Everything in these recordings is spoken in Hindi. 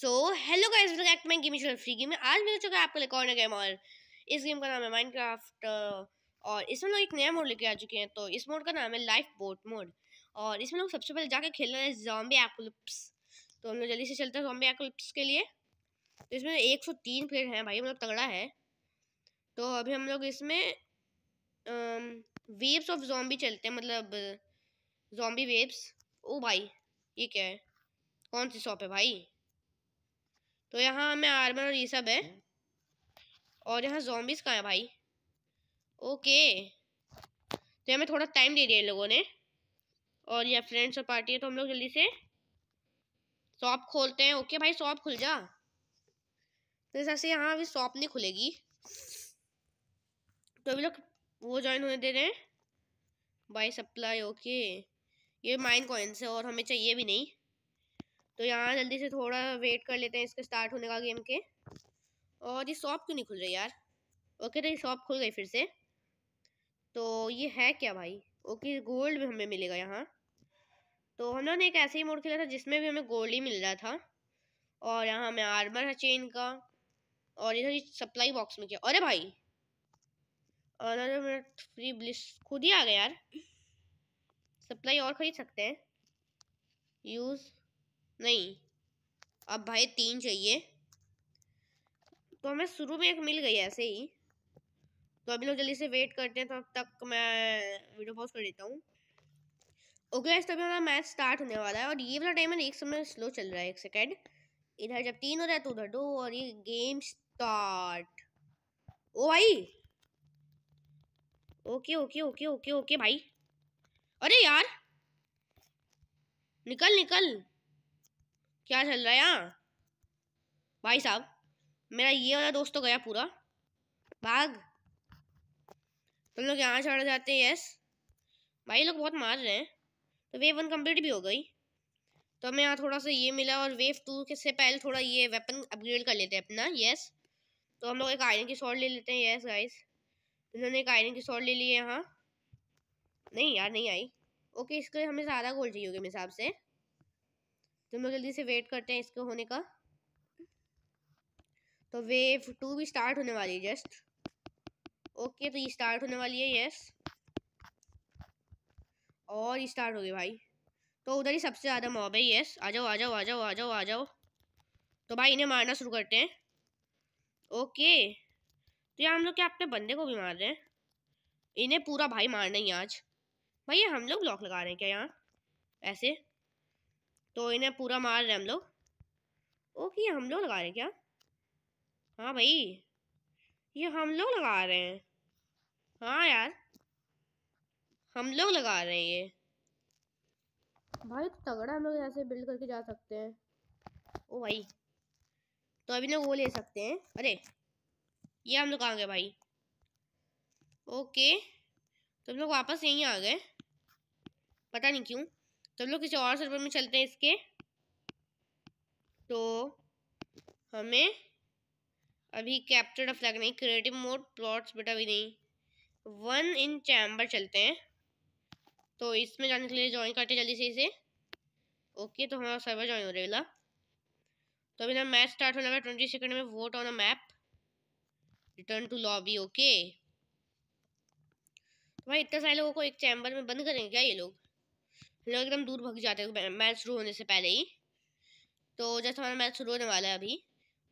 So hello guys welcome back to my gaming channel free game में आज मिल चुका है आपके लिए और गेम और इस गेम का नाम है माइनक्राफ्ट और इसमें लोग एक नया मोड लेके आ चुके हैं तो इस मोड का नाम है लाइफ बोट मोड और इसमें लोग सबसे पहले जाके खेलना है जॉम्बी एक्लिप्स तो हम लोग जल्दी से चलते हैं जॉम्बी एक्लिप्स के लिए तो इसमें एक सौ तीन प्लेयर हैं भाई मतलब तगड़ा है तो अभी हम लोग इसमें वेव्स ऑफ जॉम्बी चलते हैं मतलब जॉम्बी वेव्स ओ भाई ये क्या है कौन सी शॉप है भाई तो यहाँ हमें आर्मर और ये सब है हम्म। और यहाँ जॉम्बिस का है भाई ओके तो हमें थोड़ा टाइम दे दिया इन लोगों ने और ये फ्रेंड्स और पार्टी है तो हम लोग जल्दी से शॉप खोलते हैं ओके भाई शॉप खुल जा तो जैसे यहाँ अभी शॉप नहीं खुलेगी तो अभी लोग वो ज्वाइन होने दे रहे हैं बाई सप्लाई ओके ये माइन कॉइन्स है और हमें चाहिए भी नहीं तो यहाँ जल्दी से थोड़ा वेट कर लेते हैं इसके स्टार्ट होने का गेम के और ये शॉप क्यों नहीं खुल रही यार ओके तो ये शॉप खुल गई फिर से तो ये है क्या भाई ओके गोल्ड भी हमें मिलेगा यहाँ तो हम लोगों ने एक ऐसे ही मोड खेला था जिसमें भी हमें गोल्ड ही मिल रहा था और यहाँ हमें आर्मर है चेन का और इधर ये सप्लाई बॉक्स में किया अरे भाई और फ्री ब्लिस खुद ही आ गया यार सप्लाई और ख़रीद सकते हैं यूज़ नहीं अब भाई तीन चाहिए तो हमें शुरू में एक मिल गई ऐसे ही तो अभी लोग जल्दी से वेट करते हैं तो अब तक मैं वीडियो पॉज कर देता हूँ ओके गाइस तभी हमारा मैच स्टार्ट होने वाला है और ये वाला टाइम एक समय स्लो चल रहा है एक सेकेंड इधर जब तीन हो रहा है तो उधर दो और ये गेम स्टार्ट ओ भाई okay okay okay okay okay भाई अरे यार निकल निकल क्या चल रहा है यहाँ भाई साहब मेरा ये वाला दोस्त तो गया पूरा भाग तुम तो लोग यहाँ चढ़ जाते हैं यस भाई लोग बहुत मार रहे हैं तो वेव वन कंप्लीट भी हो गई तो हमें यहाँ थोड़ा सा ये मिला और वेव टू के से पहले थोड़ा ये वेपन अपग्रेड कर लेते हैं अपना यस तो हम लोग एक आयरन की शॉर्ट ले लेते हैं यस गाइस इन्होंने एक आयरन की शॉर्ट ले ली है यहाँ नहीं यार नहीं आई ओके इसके हमें ज़्यादा गोल्ड चाहिए होगी मेरे हिसाब से तो हम लोग जल्दी से वेट करते हैं इसको होने का तो वेव टू भी स्टार्ट होने वाली है जस्ट ओके तो ये स्टार्ट होने वाली है यस और ये स्टार्ट हो गई भाई तो उधर ही सबसे ज़्यादा मॉब है यस आ जाओ आ जाओ आ जाओ आ जाओ आ जाओ तो भाई इन्हें मारना शुरू करते हैं ओके तो यार हम लोग क्या अपने बंदे को भी मार रहे हैं इन्हें पूरा भाई मारना ही आज भाई हम लोग ब्लॉक लगा रहे हैं क्या यहाँ ऐसे तो इन्हें पूरा मार रहे हम लोग ओके ये हम लोग लगा रहे हैं क्या हाँ भाई ये हम लोग लगा रहे हैं हाँ यार हम लोग लगा रहे हैं ये भाई तो तगड़ा हम लोग ऐसे बिल्ड करके जा सकते हैं ओ भाई तो अभी ना वो ले सकते हैं अरे ये हम लोग आ गए भाई ओके तो हम लोग वापस यहीं आ गए पता नहीं क्यों तो हम लोग किसी और सर्वर में चलते हैं इसके तो हमें अभी कैप्चर ऑफ लग नहीं क्रिएटिव मोड प्लॉट्स बेटा भी नहीं वन इन चैम्बर चलते हैं तो इसमें जाने के लिए ज्वाइन करते हैं जल्दी से इसे ओके तो हमारा सर्वर ज्वाइन हो रहेगा तो अभी ना मैच स्टार्ट होने वाला ट्वेंटी सेकेंड में vote on a map return to lobby okay तो भाई इतने सारे लोगों को एक चैम्बर में बंद करेंगे क्या ये लोग लोग एकदम दूर भग जाते हैं मैच शुरू होने से पहले ही तो जैसे हमारा मैच शुरू होने वाला है अभी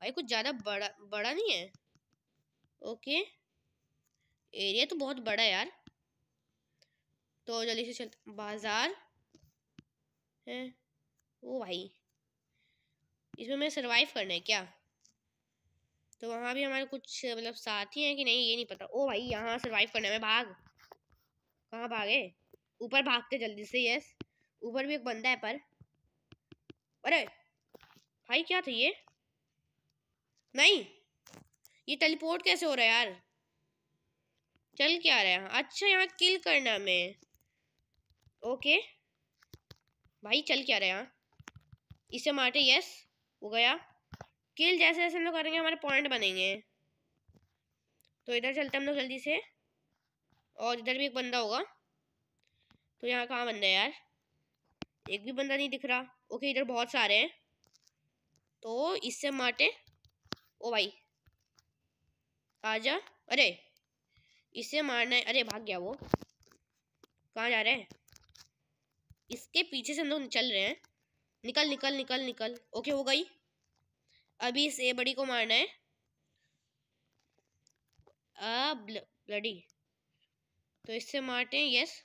भाई कुछ ज़्यादा बड़ा बड़ा नहीं है ओके एरिया तो बहुत बड़ा है यार तो जल्दी से चल बाजार है ओ भाई इसमें मैं सरवाइव करना है क्या तो वहाँ भी हमारे कुछ मतलब साथी हैं कि नहीं ये नहीं पता ओ भाई यहाँ सरवाइव करना है मैं भाग कहाँ भागे ऊपर भागते जल्दी से यस ऊपर भी एक बंदा है पर अरे भाई क्या था ये नहीं ये टेलीपोर्ट कैसे हो रहा है यार चल क्या रहा है अच्छा यहाँ किल करना मैं ओके भाई चल क्या रहा है यहाँ इसे मारते यस हो गया किल जैसे जैसे हम लोग करेंगे हमारे पॉइंट बनेंगे तो इधर चलते हम लोग जल्दी से और इधर भी एक बंदा होगा तो यहाँ कहाँ बंदा है यार एक भी बंदा नहीं दिख रहा ओके इधर बहुत सारे हैं तो इससे माटे ओ भाई आ जा अरे इसे मारना है अरे भाग गया वो कहाँ जा रहे हैं इसके पीछे से हम लोग चल रहे हैं निकल निकल निकल निकल ओके हो गई अभी इस ए बड़ी को मारना है अब ब्ल, ब्लडी तो इससे मारते हैं यस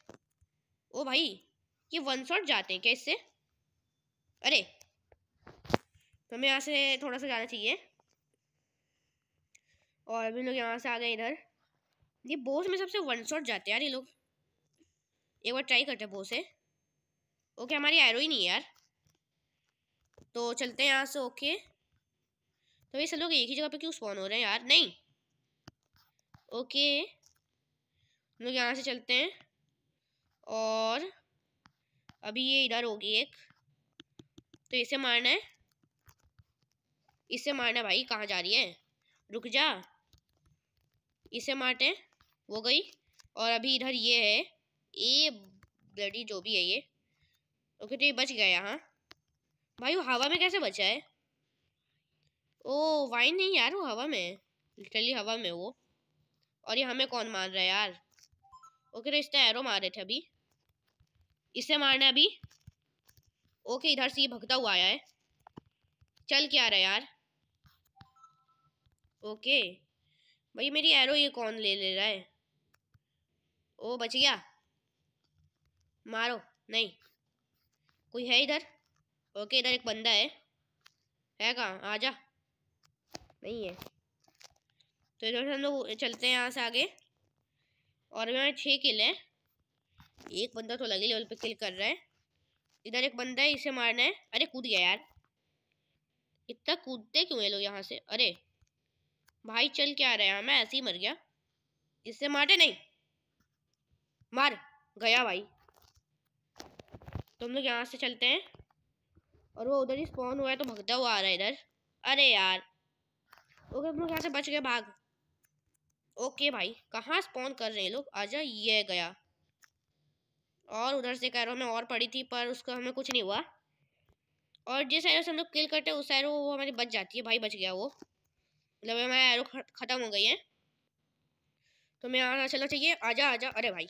ओ भाई ये वन शॉट जाते हैं क्या इससे अरे तो हमें यहाँ से थोड़ा सा जाना चाहिए और अभी लोग यहाँ से आ गए इधर ये बोस में सबसे वन शॉट जाते हैं यार ये लोग एक बार ट्राई करते हैं बोस से ओके हमारी एरो ही नहीं है यार तो चलते हैं यहाँ से ओके तो ये सब लोग एक ही जगह पे क्यों स्पॉन हो रहे हैं यार नहीं ओके हम लोग यहाँ से चलते हैं और अभी ये इधर होगी एक तो इसे मारना है इसे मारना भाई कहाँ जा रही है रुक जा इसे मारते हैं वो गई और अभी इधर ये है ये ब्लडी जो भी है ये ओके तो ये बच गया यहाँ भाई वो हवा में कैसे बचा है ओ वाइन नहीं यार वो हवा में लिटरली हवा में वो और ये हमें कौन मार रहा है यार ओके तो इसने एरो मारे थे अभी इसे मारना है अभी ओके इधर से ये भगता हुआ आया है चल क्या रहा है यार ओके भाई मेरी एरो ये कौन ले ले रहा है ओ बच गया मारो नहीं कोई है इधर ओके इधर एक बंदा है है कहाँ आ जा नहीं है तो इधर से हम लोग चलते हैं यहाँ से आगे और मैं छः किले हैं एक बंदा तो अगले लेवल पे किल कर रहा है इधर एक बंदा है इसे मारना है अरे कूद गया यार इतना कूदते क्यों है लोग यहाँ से अरे भाई चल के आ रहा है यहाँ मैं ऐसे ही मर गया इससे मारे नहीं मार गया भाई तो हम लोग यहाँ से चलते हैं और वो उधर ही स्पॉन हुआ है तो भगता हुआ आ रहा है इधर अरे यार ओके हम लोग यहाँ से बच गए भाग ओके भाई कहाँ स्पॉन कर रहे हैं लोग आजा ये गया और उधर से कैरो हमें और पड़ी थी पर उसका हमें कुछ नहीं हुआ और जिस एरो से हम लोग किल करते हैं उस एरो वो हमारी बच जाती है भाई बच गया वो मतलब हमारे एरो ख़त्म हो गई है तो मैं आना चलना चाहिए आजा आजा अरे भाई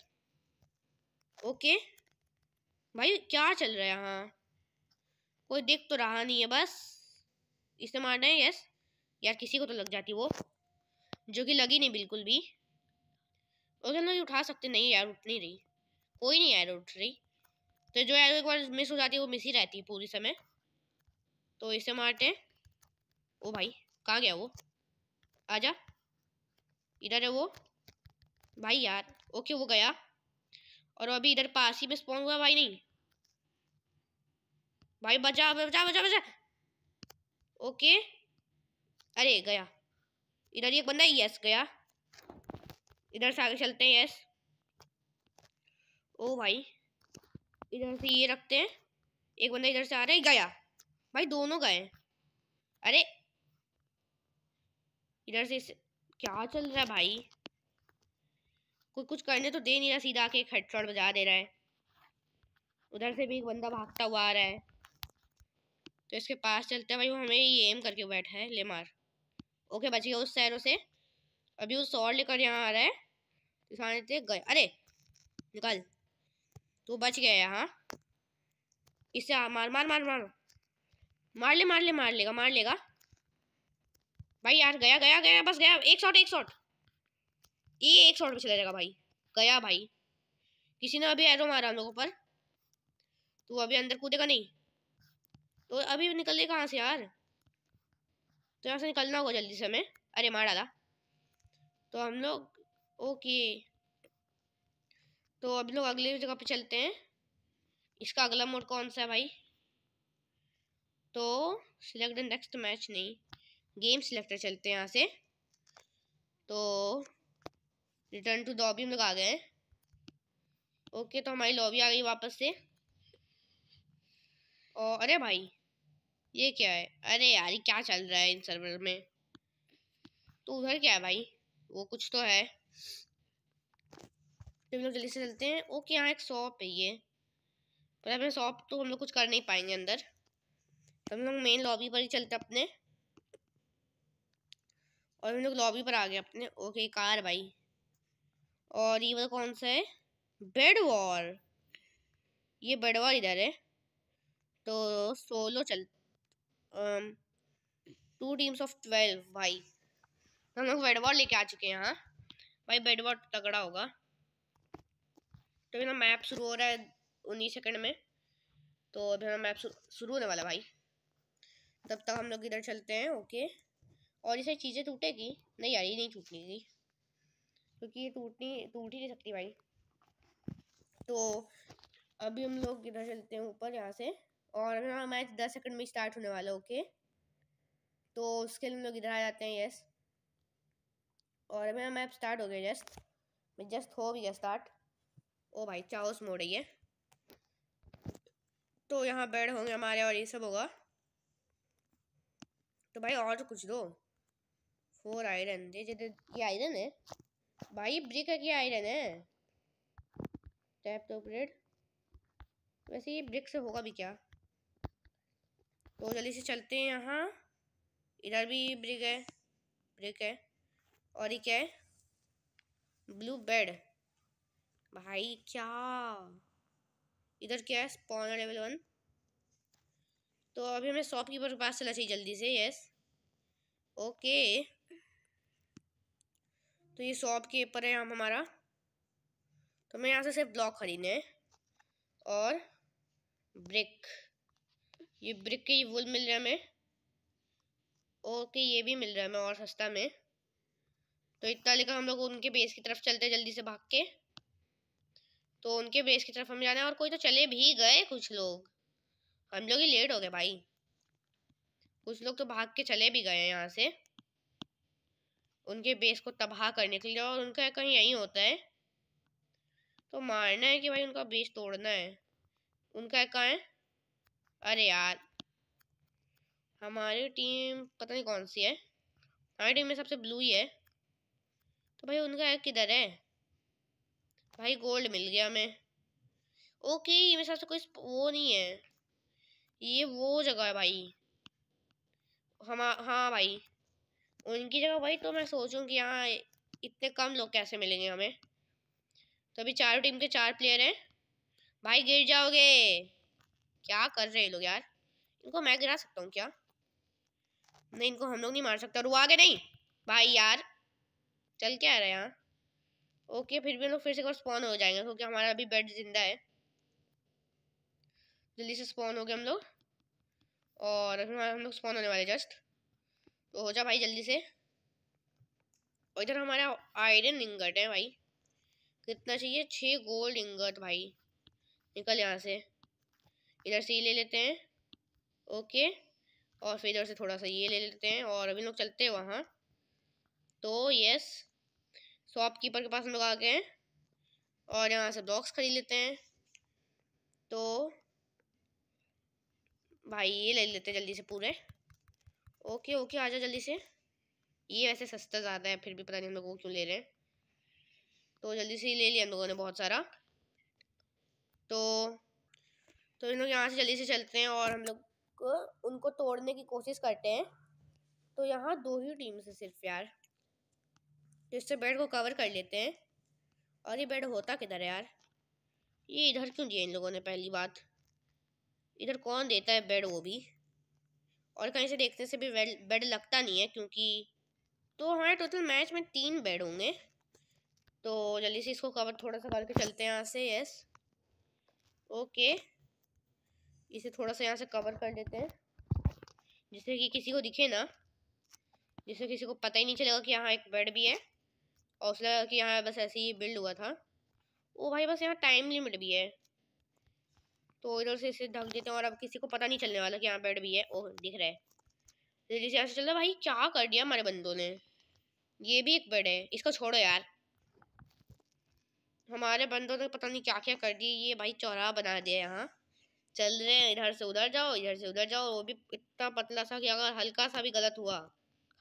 ओके भाई क्या चल रहा है यहाँ कोई देख तो रहा नहीं है बस इसे मारना है यस यार किसी को तो लग जाती वो जो कि लगी नहीं बिल्कुल भी ओके हम लोग उठा सकते नहीं यार उठ नहीं रही कोई नहीं एरो ट्री तो जो एरो एक बार मिस हो जाती है वो मिस ही रहती है पूरी समय तो इसे मारते हैं ओ भाई कहाँ गया वो आजा इधर है वो भाई यार ओके वो गया और अभी इधर पास ही में स्पॉन हुआ भाई नहीं भाई बचा बचा बचा बचा ओके अरे गया इधर एक बंदा यस गया इधर से आगे चलते हैं यस ओ भाई इधर से ये रखते हैं एक बंदा इधर से आ रहा है गया भाई दोनों गए अरे इधर से इस... क्या चल रहा है भाई कोई कुछ करने तो दे नहीं रहा सीधा आके एक हेडशॉट बजा दे रहा है उधर से भी एक बंदा भागता हुआ आ रहा है तो इसके पास चलते हैं भाई वो हमें ये एम करके बैठा है ले मार ओके बच गया उस सैरों से अभी वो सॉल्ट लेकर यहाँ आ रहा है गए अरे निकाल तो बच गया यहाँ इसे आ, मार मार मार मारो मार ले मार ले मार लेगा मार लेगा भाई यार गया गया गया बस गया एक शॉट एक शॉट ये एक शॉट में चला जाएगा भाई गया भाई किसी ने अभी एरो मारा हम लोगों पर तो अभी अंदर कूदेगा नहीं तो अभी निकल ले कहाँ से यार तो यहाँ से निकलना होगा जल्दी से हमें अरे मारा था तो हम लोग ओके तो अभी लोग अगले जगह पे चलते हैं इसका अगला मोड कौन सा है भाई तो सिलेक्ट नेक्स्ट मैच नहीं गेम सिलेक्टर चलते हैं यहाँ से तो रिटर्न टू दॉबी हम लोग आ गए ओके तो हमारी लॉबी आ गई वापस से और अरे भाई ये क्या है अरे यार क्या चल रहा है इन सर्वर में तो उधर क्या है भाई वो कुछ तो है फिर हम लोग जल्दी से चलते हैं ओके यहाँ एक शॉप है ये पर अपने शॉप तो हम लोग कुछ कर नहीं पाएंगे अंदर तो हम लोग मेन लॉबी पर ही चलते अपने और हम लोग लॉबी पर आ गए अपने ओके कार भाई और ये वो कौन सा है बेड वॉर ये बेड वॉर इधर है तो सोलो चल टू टीम्स ऑफ ट्वेल्व भाई हम लोग बेड वॉर लेके आ चुके हैं यहाँ भाई बेड वॉर तगड़ा होगा तो ना मैप शुरू हो रहा है उन्नीस सेकंड में तो अभी हमारा मैप शुरू होने वाला भाई तब तक हम लोग इधर चलते हैं ओके और इसे चीज़ें टूटेगी नहीं यार ये नहीं टूटेगी क्योंकि ये टूटनी टूट ही नहीं सकती भाई तो अभी हम लोग इधर चलते हैं ऊपर यहाँ से और अभी हमारा मैच दस सेकंड में स्टार्ट होने वाला ओके तो उसके लिए हम लोग इधर आ जाते हैं यस और अभी हमारा मैप स्टार्ट हो गया जस्ट जस्ट हो गया स्टार्ट ओ भाई चाउस मोड़ रही है तो यहाँ बेड होंगे हमारे और ये सब होगा तो भाई और तो कुछ दो फोर आयरन ये ये आयरन है भाई ब्रिक है क्या आयरन है टैप तो ब्रेड वैसे ये ब्रिक से होगा भी क्या तो जल्दी से चलते हैं यहाँ इधर भी ब्रिक है ब्रिक है और ये क्या है ब्लू बेड भाई क्या इधर क्या है स्पॉनर लेवल वन तो अभी हमें शॉपकीपर के पास चला चाहिए जल्दी से यस ओके तो ये शॉपकीपर है हम हमारा तो मैं यहाँ से सिर्फ ब्लॉक खरीदने हैं और ब्रिक ये ब्रिक के ये वुल मिल रहा है हमें ओके ये भी मिल रहा है हमें और सस्ता में तो इतना लेकर हम लोग उनके बेस की तरफ चलते हैं जल्दी से भाग के तो उनके बेस की तरफ हम जाना है और कोई तो चले भी गए कुछ लोग हम लोग ही लेट हो गए भाई कुछ लोग तो भाग के चले भी गए हैं यहाँ से उनके बेस को तबाह करने के लिए और उनका कहीं यहीं होता है तो मारना है कि भाई उनका बेस तोड़ना है उनका कहाँ है अरे यार हमारी टीम पता नहीं कौन सी है हमारी टीम में सबसे ब्लू ही है तो भाई उनका एक किधर है भाई गोल्ड मिल गया हमें ओके ये मेरे साथ से तो कोई वो नहीं है ये वो जगह है भाई हम हाँ भाई उनकी जगह भाई तो मैं सोचूं कि यहाँ इतने कम लोग कैसे मिलेंगे हमें तो अभी चारों टीम के चार प्लेयर हैं भाई गिर जाओगे क्या कर रहे हैं लोग यार इनको मैं गिरा सकता हूँ क्या नहीं इनको हम लोग नहीं मार सकते और वो आगे नहीं भाई यार चल क्या रहा है यहाँ ओके फिर भी हम लोग फिर से एक बार स्पॉन हो जाएंगे क्योंकि हमारा अभी बेड जिंदा है जल्दी से स्पॉन हो गए हम लोग और अभी हम लोग स्पॉन होने वाले जस्ट तो हो जा भाई जल्दी से और इधर हमारा आयरन इंगट है भाई कितना चाहिए छः गोल्ड इंगट भाई निकल यहाँ से इधर से ये ले लेते हैं ओके और फिर इधर से थोड़ा सा ये ले लेते हैं और अभी लोग चलते हैं वहाँ तो यस शॉप कीपर के पास हम लोग आ गए हैं और यहाँ से बॉक्स खरीद लेते हैं तो भाई ये ले लेते हैं जल्दी से पूरे ओके ओके आ जाओ जल्दी से ये वैसे सस्ता ज़्यादा है फिर भी पता नहीं हम लोगों को क्यों ले रहे हैं तो जल्दी से ही ले लिया हम लोगों ने बहुत सारा तो तो इन लोग यहाँ से जल्दी से चलते हैं और हम लोग उनको तोड़ने की कोशिश करते हैं तो यहाँ दो ही टीम्स है सिर्फ यार इससे बेड को कवर कर लेते हैं और ये बेड होता किधर है यार ये इधर क्यों दिया इन लोगों ने पहली बात इधर कौन देता है बेड वो भी और कहीं से देखने से भी बेड लगता नहीं है क्योंकि तो हमारे टोटल मैच में तीन बेड होंगे तो जल्दी से इसको कवर थोड़ा सा करके चलते हैं यहाँ से यस ओके इसे थोड़ा सा यहाँ से कवर कर देते हैं जिससे कि किसी को दिखे ना जिससे किसी को पता ही नहीं चलेगा कि यहाँ एक बेड भी है और उसने लगा कि यहाँ बस ऐसे ही बिल्ड हुआ था वो भाई बस यहाँ टाइम लिमिट भी है तो इधर से इसे ढक देते हैं और अब किसी को पता नहीं चलने वाला कि यहाँ बेड भी है ओह दिख रहा है जल्दी से यहाँ से चल रहा भाई क्या कर दिया हमारे बंदों ने ये भी एक बेड है इसको छोड़ो यार हमारे बंदों ने पता नहीं क्या क्या कर दिया ये भाई चौराहा बना दिया यहाँ चल रहे हैं इधर से उधर जाओ इधर से उधर जाओ वो भी इतना पतला सा कि अगर हल्का सा भी गलत हुआ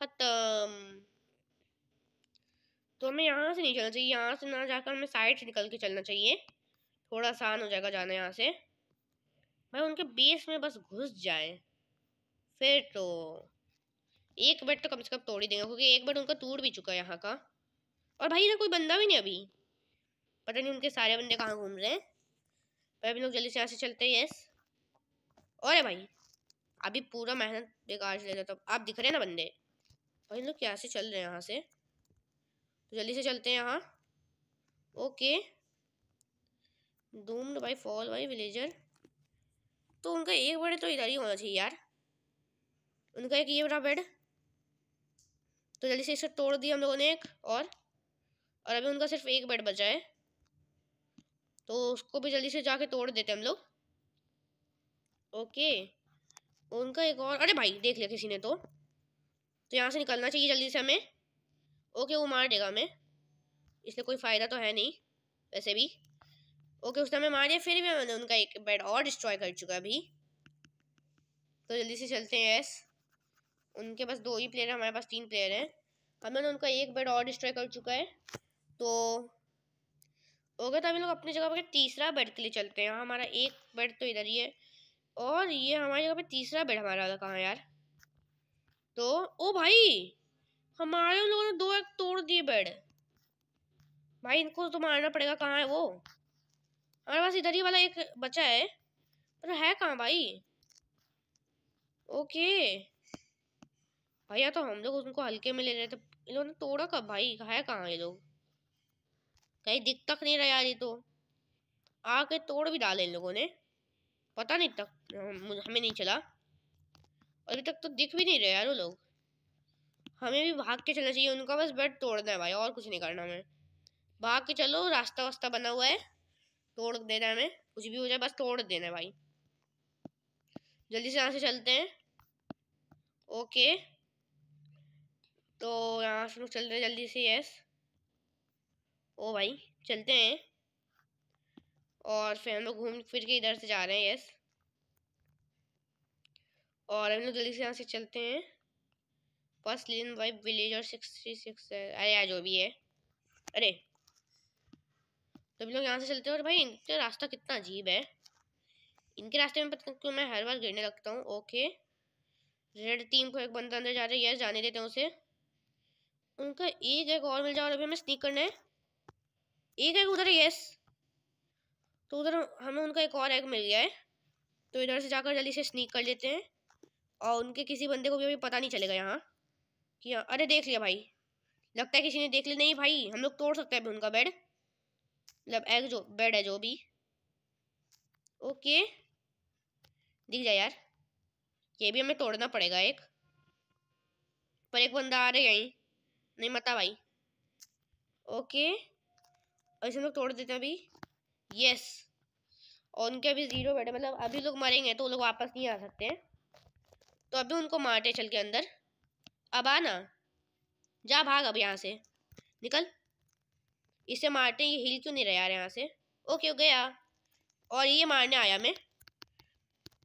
ख़त्म तो हमें यहाँ से नहीं चलना चाहिए यहाँ से ना जाकर हमें साइड से निकल के चलना चाहिए थोड़ा आसान हो जाएगा जाना यहाँ से भाई उनके बेस में बस घुस जाए फिर तो एक बेड तो कम से कम तोड़ ही देंगे क्योंकि एक बेड उनका टूट भी चुका है यहाँ का और भाई इधर कोई बंदा भी नहीं अभी पता नहीं उनके सारे बंदे कहाँ घूम रहे हैं भाई अभी लोग जल्दी से यहाँ से चलते हैं यस और है भाई अभी पूरा मेहनत बेकार चले जाता आप दिख रहे हैं ना बंदे भाई लोग यहाँ से चल रहे हैं यहाँ से तो जल्दी से चलते हैं यहाँ okay doomed by fall by villager तो उनका एक बेड तो इधर ही होना चाहिए यार उनका एक ये बड़ा बेड तो जल्दी से इसे तोड़ दिया हम लोगों ने एक और और अभी उनका सिर्फ एक बेड बचा है तो उसको भी जल्दी से जाके तोड़ देते हम लोग ओके उनका एक और अरे भाई देख लिया किसी ने तो तो यहाँ से निकलना चाहिए जल्दी से हमें ओके वो मार देगा हमें इसलिए कोई फ़ायदा तो है नहीं वैसे भी ओके उसने हमें मार दिया फिर भी मैंने उनका एक बेड और डिस्ट्रॉय कर चुका अभी तो जल्दी से चलते हैं यस उनके पास दो ही प्लेयर हैं हमारे पास तीन प्लेयर हैं अब मैंने उनका एक बेड और डिस्ट्रॉय कर चुका है तो ओके तो अभी लोग अपनी जगह पर तीसरा बेड के लिए चलते हैं हमारा एक बेड तो इधर ही है और ये हमारी जगह पर तीसरा बेड हमारा कहाँ यार तो ओ भाई हमारे लोगों ने दो एक तोड़ दिए बेड भाई इनको तो मारना पड़ेगा कहाँ है वो हमारे पास इधर ही वाला एक बचा है पर है कहाँ भाई ओके भैया तो हम लोग उनको हल्के में ले रहे थे इन्होंने तोड़ा कब भाई है कहाँ ये लोग कहीं दिख तक नहीं रहा यार ये तो आके तोड़ भी डाले इन लोगों ने पता नहीं तक हमें नहीं चला अभी तक तो दिख भी नहीं रहे यार वो लोग हमें भी भाग के चलना चाहिए उनका बस बेड तोड़ना है भाई और कुछ नहीं करना हमें भाग के चलो रास्ता वास्ता बना हुआ है तोड़ देना है हमें कुछ भी हो जाए बस तोड़ देना है भाई जल्दी से यहाँ से चलते हैं ओके तो यहाँ से लोग चल रहे जल्दी से यस ओ भाई चलते हैं और फिर हम लोग घूम फिर के इधर से जा रहे हैं यस और हम लोग जल्दी से यहाँ से चलते हैं फर्स्ट लेन वाइब विलेज और सिक्स थ्री सिक्स अरे यार जो भी है अरे तो भी लोग यहाँ से चलते हैं और भाई इनका रास्ता कितना अजीब है इनके रास्ते में पता क्यों मैं हर बार गिरने लगता हूँ ओके रेड टीम को एक बंदा अंदर जा रहा है यस जाने देते हैं उसे उनका एक एक और मिल जाओ और अभी हमें स्नीक करना है एक एक उधर यस तो उधर हमें उनका एक और एग मिल गया है तो इधर से जाकर जल्दी से स्नीक कर लेते हैं और उनके किसी बंदे को भी अभी पता नहीं चलेगा यहाँ कि अरे देख लिया भाई लगता है किसी ने देख लिया नहीं भाई हम लोग तोड़ सकते हैं अभी उनका बेड मतलब एग जो बेड है जो भी ओके दिख जाए यार ये भी हमें तोड़ना पड़ेगा एक पर एक बंदा आ रहा है यहीं नहीं मता भाई ओके और हम लोग तोड़ देते हैं अभी यस और उनके अभी ज़ीरो बेड मतलब अभी लोग मरेंगे तो वो लोग वापस नहीं आ सकते तो अभी उनको मारते चल के अंदर अब आना जा भाग अब यहाँ से निकल इसे मारते ये हिल क्यों नहीं रहा यार यहाँ से ओके गया और ये मारने आया मैं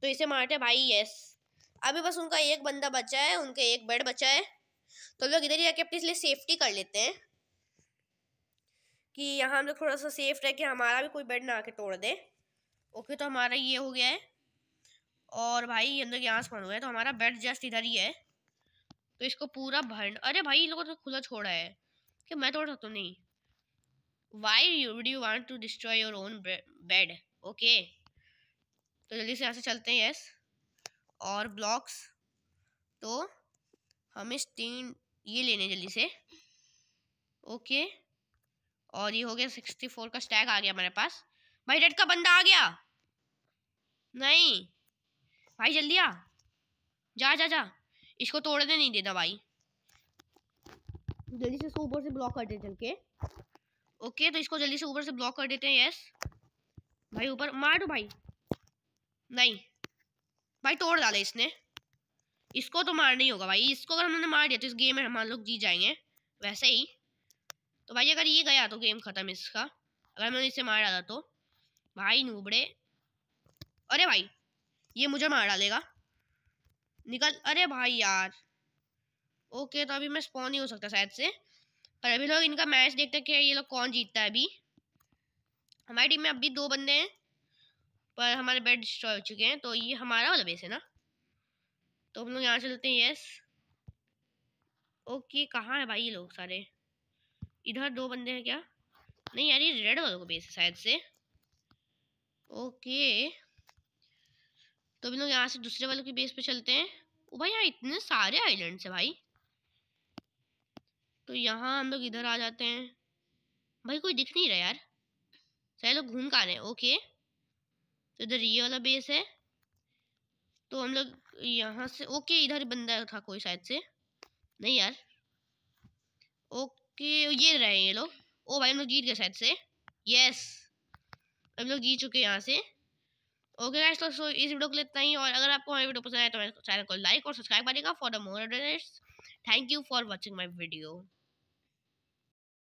तो इसे मारते भाई यस अभी बस उनका एक बंदा बचा है उनके एक बेड बचा है तो लोग इधर ही आके अपने इसलिए सेफ्टी कर लेते हैं कि यहाँ हम लोग थोड़ा सा सेफ रहे कि हमारा भी कोई बेड ना आके तोड़ दे ओके तो हमारा ये हो गया है और भाई हम लोग यहाँ से मन हुआ है तो हमारा बेड जस्ट इधर ही है तो इसको पूरा भर अरे भाई इन लोगों ने तो खुला छोड़ा है कि मैं तोड़ सकता हूँ नहीं why you would you want to destroy your own bed okay तो जल्दी से यहाँ से चलते हैं यस और ब्लॉक्स तो हमें तीन ये लेने जल्दी से ओके और ये हो गया सिक्सटी फोर का स्टैक आ गया हमारे पास भाई रेड का बंदा आ गया नहीं भाई जल्दी आ जा जा जा इसको तोड़ने नहीं देना भाई जल्दी से इसको ऊपर से ब्लॉक कर देते चल के ओके तो इसको जल्दी से ऊपर से ब्लॉक कर देते हैं यस भाई ऊपर मार दो भाई नहीं भाई तोड़ डाला इसने इसको तो मार नहीं होगा भाई इसको अगर हमने मार दिया तो इस गेम में हम लोग जीत जाएंगे वैसे ही तो भाई अगर ये गया तो गेम ख़त्म इसका अगर मैंने इसे मार डाला तो भाई नूबड़े अरे भाई ये मुझे मार डालेगा निकल अरे भाई यार ओके तो अभी मैं स्पॉन नहीं हो सकता शायद से पर अभी लोग इनका मैच देखते हैं कि ये लोग कौन जीतता है अभी हमारी टीम में अभी दो बंदे हैं पर हमारे बेड डिस्ट्रॉय हो चुके हैं तो ये हमारा वाला बेस है ना तो हम लोग यहाँ चलते हैं यस ओके कहाँ है भाई ये लोग सारे इधर दो बंदे हैं क्या नहीं यार ये रेड वालों का बेस है शायद से ओके तो अभी लोग यहाँ से दूसरे वाले की बेस पे चलते हैं वो भाई यहाँ इतने सारे आइलैंड्स हैं भाई तो यहाँ हम लोग इधर आ जाते हैं भाई कोई दिख नहीं रहा यार सारे लोग घूम आ रहे हैं ओके तो इधर ये वाला बेस है तो हम लोग यहाँ से ओके इधर बंदा था कोई शायद से नहीं यार ओके ये रहे हैं ये लोग ओ भाई हम लोग जीत गए शायद से यस हम लोग जीत चुके यहाँ से ओके गाइस तो सो इस वीडियो के लिए इतना ही और अगर आपको हमारी वीडियो पसंद आए तो चैनल को लाइक और सब्सक्राइब करिएगा for the more thank you for watching my video